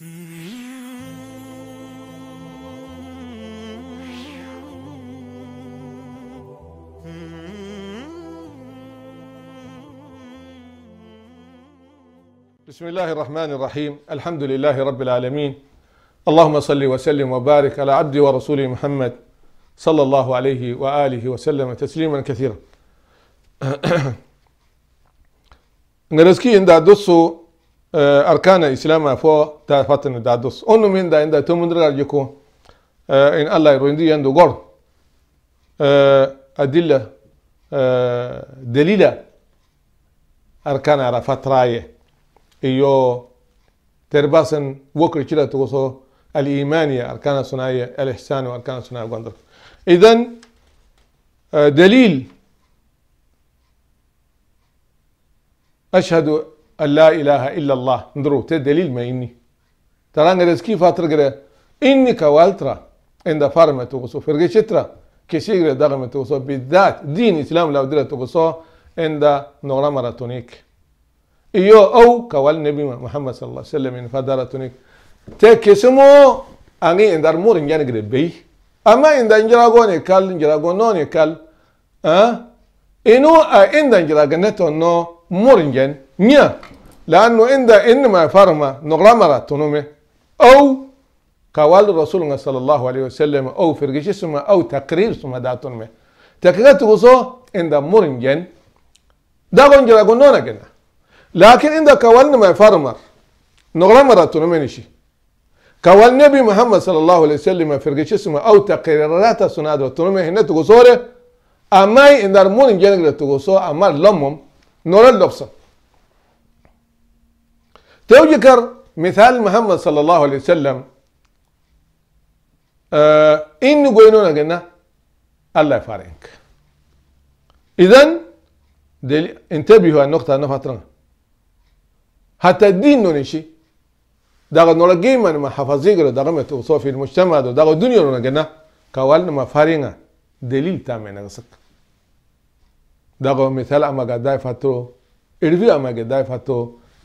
بسم الله الرحمن الرحيم الحمد لله رب العالمين اللهم صل وسلم وبارك على عبد ورسوله محمد صلى الله عليه وآله وسلم تسليما كثيرا نرسكي عند دوسو arkana islama fo ta fatin da dos onu min da inda to mundra jiko in allah rondi yando gor adilla dalila arkana ra fatraye iyo terbasan wokr chila to so al imaniya arkana sunaya al ihsan wa arkana sunaya gondar idan دليل أشهد لا اله الا الله ندرو تي دليل ما اني ترانغ رزكي فاتر غره اني كوالترا عند فرغي شترا فرغشترا كشيغر دغم تغسو بالذات دين اسلام لو دير تغسو عند نغرا ماراتونيك ايو او كوال نبي محمد صلى الله عليه وسلم ان فداراتونيك تي كسمو اني عند مور إنجان غره بي اما عند انجراغوني كال انجراغونوني كال ها أه؟ انو عند انجراغنتو نو مورنجن نيا لأنه عند إنما فرما نغرمرة تنمي أو قال رسولنا صلى الله عليه وسلم أو فرقش سما أو تقرير سما دا تنمي تقرير تغصو عند مرنجن دا غنجر أقولنا جنا لكن عند قال ما فرما نغرمرة تنمي نشي قال نبي محمد صلى الله عليه وسلم فرقش سما أو تقريرات سنادو تنمي هنا تغصوله أما عند المرنجن تغصو أما لمم نورا لبصن تو يذكر مثال محمد صلى الله عليه وسلم آه إن قوينونا قلنا الله يفارقك إذن انتبهوا النقطة أنا فترة حتى الدين نونيشي داغ نلقي من ما حفظيق داغ ما توصو في المجتمع داغ الدنيا نونا قلنا كوالنا ما فارينا دليل تامين نغسك داغ مثال أما قداي فاتو إرفي أما قداي فاتو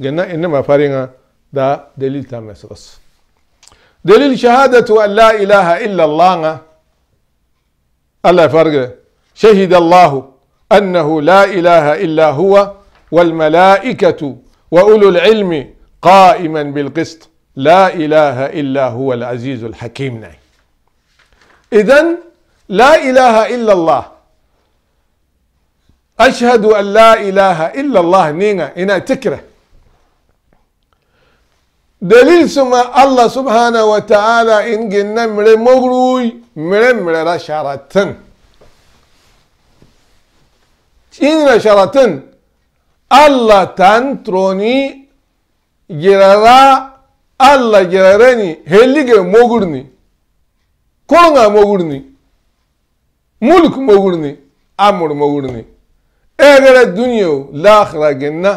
قلنا إنما فرنا دا دليل تام يسقص دليل شهادة أن لا إله إلا الله الله فرق شهد الله أنه لا إله إلا هو والملائكة وأولو العلم قائما بالقسط لا إله إلا هو العزيز الحكيم إذا نعم. إذن لا إله إلا الله أشهد أن لا إله إلا الله نينا إنا تكره دليل سما الله سبحانه وتعالى إن جنة مر مغروي مر مر رشارتن إن رشارتن الله تنتروني جرارا الله جرارني هليك مغرني كونا مغرني ملك مغرني أمر مغرني أغرى إيه الدنيا لا أخرى جنة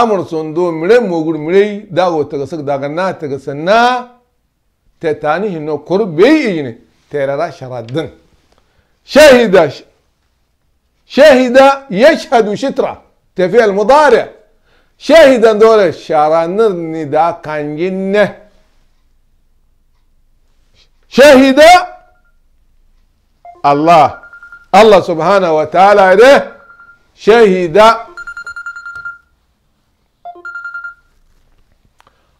amur sondu mire mogur mire dago tagasak daga na tagasa na tetani hino koru bey iyini terara şaradın. Şehida şehida yeşhedü şitra tefiyel mudari şehiden doğru şaranır nida kanginne şehida Allah Allah subhanahu ve teala ile şehida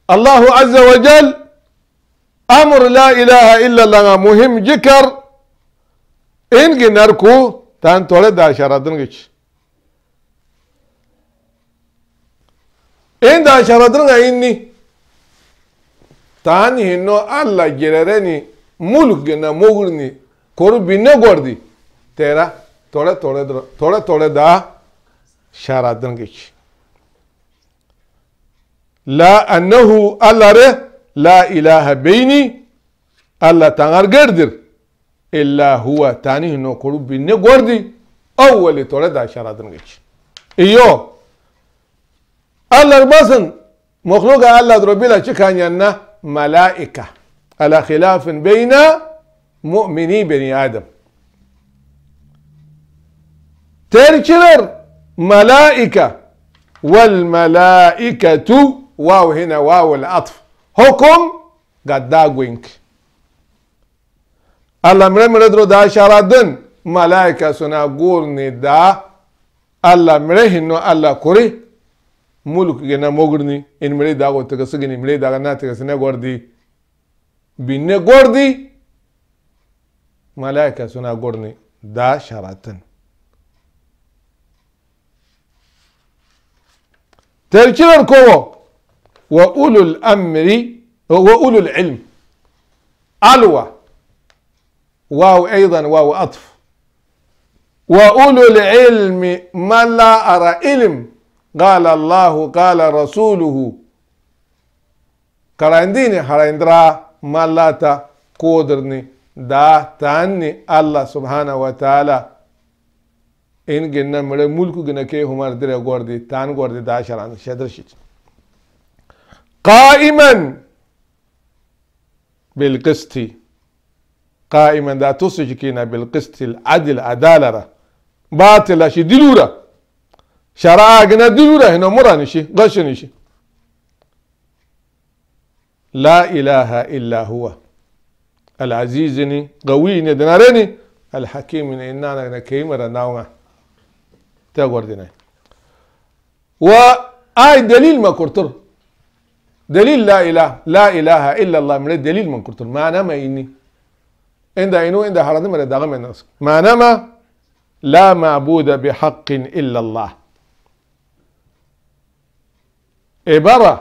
Allahu Azze ve Cel amr la ilahe illallah muhim jikar ingi narku tan tole da sharadin geç in da sharadin ga inni tan hinno alla jirereni mulk na mugurni koru binne gordi tera tole tole tole tole da şaradın gich لا أنه ألره لا إله بيني الله تنغر قردر إلا هو تاني هنو قلوب بني أول تولد عشرة دنجيش إيو الله البصن مخلوق الله دربي لا شكان ينا ملائكة على خلاف بين مؤمني بني آدم تيرشلر ملائكة والملائكة واو هنا واو العطف حكم قداغوينك الله مرمر درو دا شرادن ملائكة سنا قورني دا الله مره انو الله كوري ملك جنا مغرني ان مره داغو تكسجني مره داغا نا تكسنا غوردي بين غوردي ملائكة سنا قورني دا شرادن ترچلر کوو وأولو الأمر وأولو العلم ألوى واو أيضا واو أطف وأولو العلم ما لا أرى علم قال الله قال رسوله كرانديني هراندرا مالاتا قدرني دا تاني الله سبحانه وتعالى إن جنا مره ملك جنا كي همار دره غوردي تان غوردي دا شران شدر شيت قائما بالقسط قائما دا تسجكينا بالقسط العدل عدالة باطلة شي دلورة شرعنا دلورة هنا مرانشي غشنشي لا إله إلا هو العزيزني قويني دنارني الحكيم إننا نكيم رناوما تقول وآي دليل ما كرتر دليل لا إله لا إله إلا الله من الدليل من كرتون ما نما إني عند إنو عند حرام من الدغم الناس ما نما لا معبود بحق إلا الله عبارة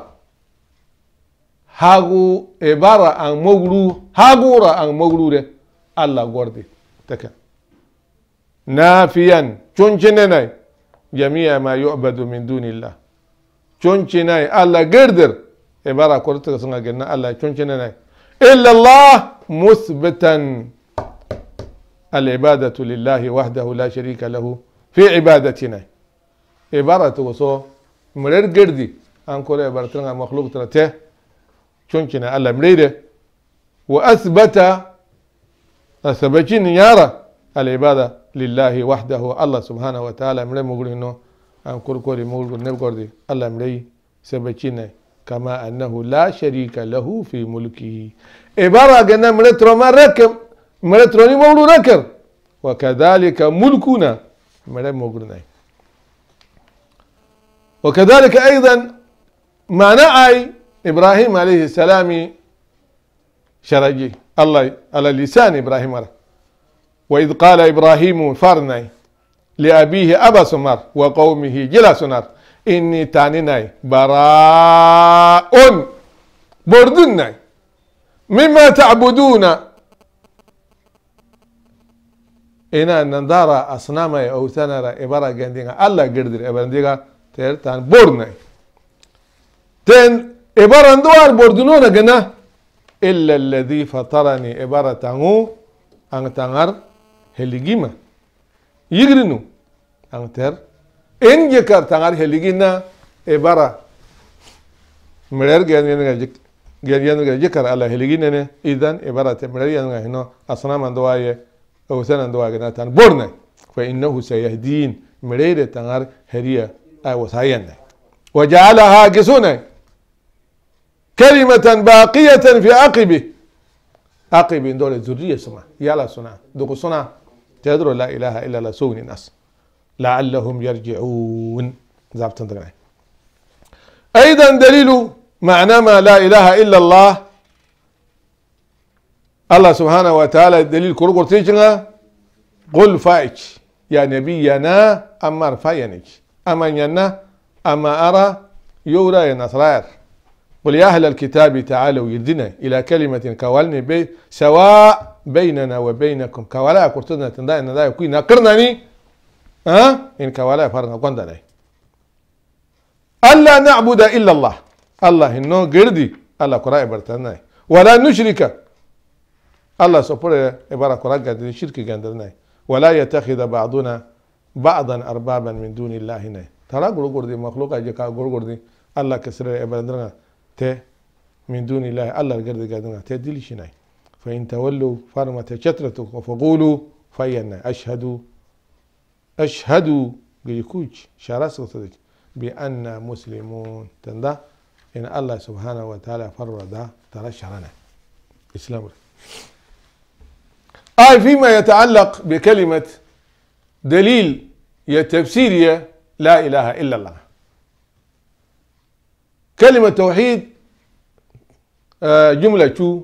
هاغو عبارة أن مغرو هاغورة أن مغرورة الله غوردي تكا نافيا تونجنناي جميع ما يعبد من دون الله تونجناي الله غردر ibara e korta sunga genna Allah choncene nay illa Allah العبادة لله وحده لا شريك له في عبادتنا عبارة وصو مرير قردي أنكر عبارة مخلوق ترته شنكنا ألا مريرة وأثبت أثبتين يارا العبادة لله وحده الله سبحانه وتعالى مرير مقول أنكر كوري مقول نبقر دي ألا مرير سبتين كما أنه لا شريك له في ملكه إبارة قلنا مرترو ما ركم مرترو مولو ركر وكذلك ملكنا مرترو وكذلك أيضا ما نعي إبراهيم عليه السلام شرجي الله على لسان إبراهيم وإذ قال إبراهيم فرني لأبيه أبا سمر وقومه جلا سنر اني تاني ناي براء بردناي مما تعبدون انا نندارا اصنام او تنرا ابرا جندين الله جردر ابرا ديغا تير تان بورناي تن ابرا ندوار بردنونا جنا الا الذي فطرني ابرا تانو ان تانر جيمة يجرنو ان تير إن جكر تانغار هليجينا إبارة مرير جان ينغا جك جان ينغا جكر على هليجينا نه إذن إبارة إيه مرير ينغا هنا أصنام دواية أو سنة دواية ناتان بورنا فإنه سيهدين مرير تانغار هريا أو آه، ساينا وجعلها جسونا كلمة باقية في عقبه عقب دولة ذرية سما يلا سنا دوق سنا تدرو لا إله إلا الله سوني ناس لعلهم يرجعون أيضا دليل معنى ما لا إله إلا الله الله سبحانه وتعالى الدليل كل قرتيجنا قل فايج يا نبينا أما رفاينج أما ينا أما أرى يورا نصرار قل يا أهل الكتاب تعالوا يدنا إلى كلمة كوالني بي سواء بيننا وبينكم كوالا كرتنا تندائنا نداي يكوين نقرناني ان كوالا فرنا قند لي الا نعبد الا الله الله انه غردي الله قرا برتنا ولا نشرك الله سوبر عباره قرا قد الشرك غندنا ولا يتخذ بعضنا بعضا اربابا من دون الله هنا ترى غور غور دي مخلوق اجا غور غور الله كسر عبادنا تي من دون الله الله غير دي غادنا تي دي فان تولوا فرمت شترته وفقولوا فينا اشهدوا اشهدوا جيكوش شارس وصدق بأن مسلمون تندا إن الله سبحانه وتعالى فرد ترى شرنا إسلام آي فيما يتعلق بكلمة دليل يا تفسيرية لا إله إلا الله كلمة توحيد آه، جملة شو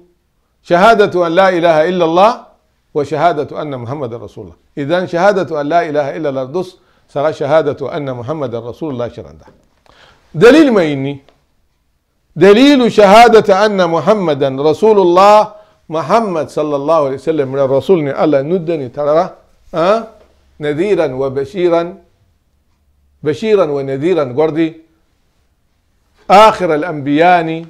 شهادة أن لا إله إلا الله وشهادة أن محمد رسول الله إذا شهادة أن لا إله إلا الله دس سرى شهادة أن محمد رسول الله شرنده دليل ما إني دليل شهادة أن محمدا رسول الله محمد صلى الله عليه وسلم من الرسول الله ندني ترى أه؟ نذيرا وبشيرا بشيرا ونذيرا قردي آخر الأنبياء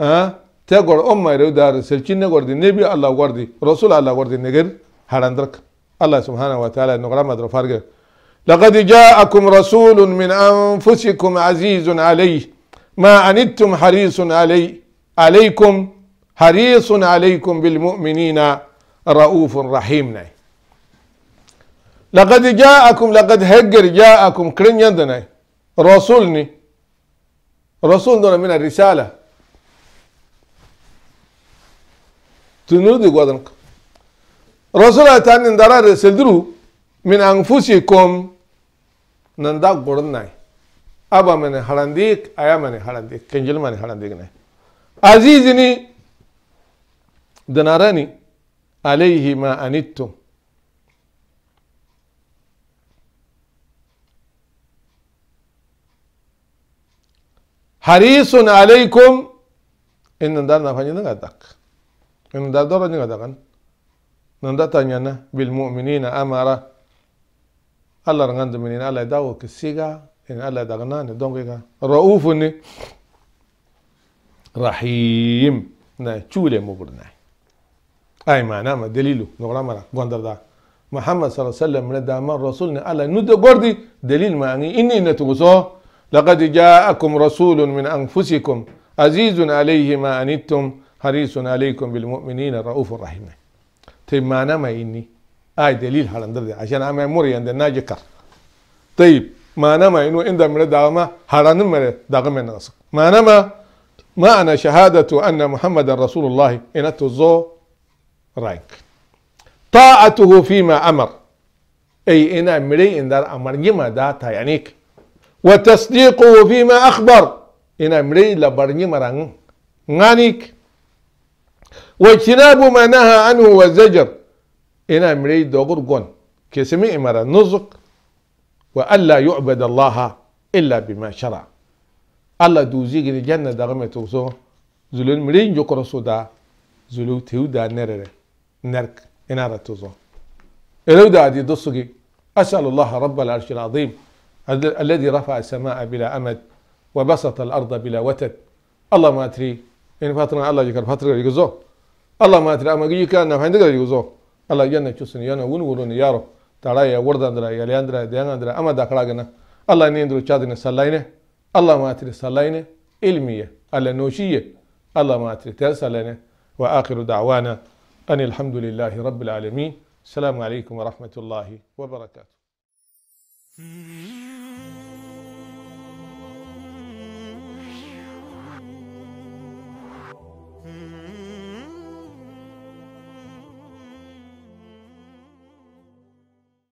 أه؟ تقول أم مايرو دار سلطينة قردي نبي الله قردي رسول الله قردي نجر هرندرك الله سبحانه وتعالى نقرأ ما درف لقد جاءكم رسول من أنفسكم عزيز علي ما أنتم حريص علي عليكم حريص عليكم بالمؤمنين رؤوف رحيم لقد جاءكم لقد هجر جاءكم كرين يندنا رسولني رسول من الرساله tunudi godonka rasula tani ndarare selduru min anfusikum nanda gornai aba mane harandik aya mane harandik kenjil mane harandik ne azizini danarani alayhi ma anittum harisun alaikum in nan da na fanyi daga dak إن ده ده نيجا دهن نن ده تاني أنا بالمؤمنين أمارة الله رعند منين الله يدعو كسيجا إن الله دعنا ندعو كيجا رؤوفني رحيم نا تقول مبرنا أي معنى ما دليله نقول مرة قندر ده محمد صلى الله عليه وسلم من دام رسولنا الله ند قردي دليل ما عني إني نتوسو لقد جاءكم رسول من أنفسكم عزيز عليه ما أنتم حريص عليكم بالمؤمنين الرؤوف الرحيم طيب ما انا ما اني اي دليل هلندر دي عشان اما مري عند الناجكر كر طيب ما انا ما انه عند من دعما هران من دعما ما انا ما انا شهادة ان محمد رسول الله ان الزو رايك طاعته فيما امر اي انا مري ان دار امر جما داتا يعنيك وتصديقه فيما اخبر انا مري لبرني مران غانيك واجتناب ما نهى عنه والزجر إنا مريد غرقون كسمي إمر النزق وألا يعبد الله إلا بما شرع الله دوزيق الجنة دغمة توسو زلو المرين جوكرا دا زلو تيودا نرر نرك إنا رتوزو إلو دا دي دوسوكي أسأل الله رب العرش العظيم الذي رفع السماء بلا أمد وبسط الأرض بلا وتد الله ما أتري إن فاتنا الله يكر فاتنا يجزوه الله ما ترى ما جيك أنا فهمت قال يوزو الله يانا تشوسني يانا ون ورون يارو ترى يا ورد أندرا يا لي يا ديان أندرا أما داخل أنا الله نيندرو تشادنا سلاينة الله ما ترى سلاينة علمية على نوشية الله ما ترى تسلاينة وآخر دعوانا أن الحمد لله رب العالمين السلام عليكم ورحمة الله وبركاته 嗯。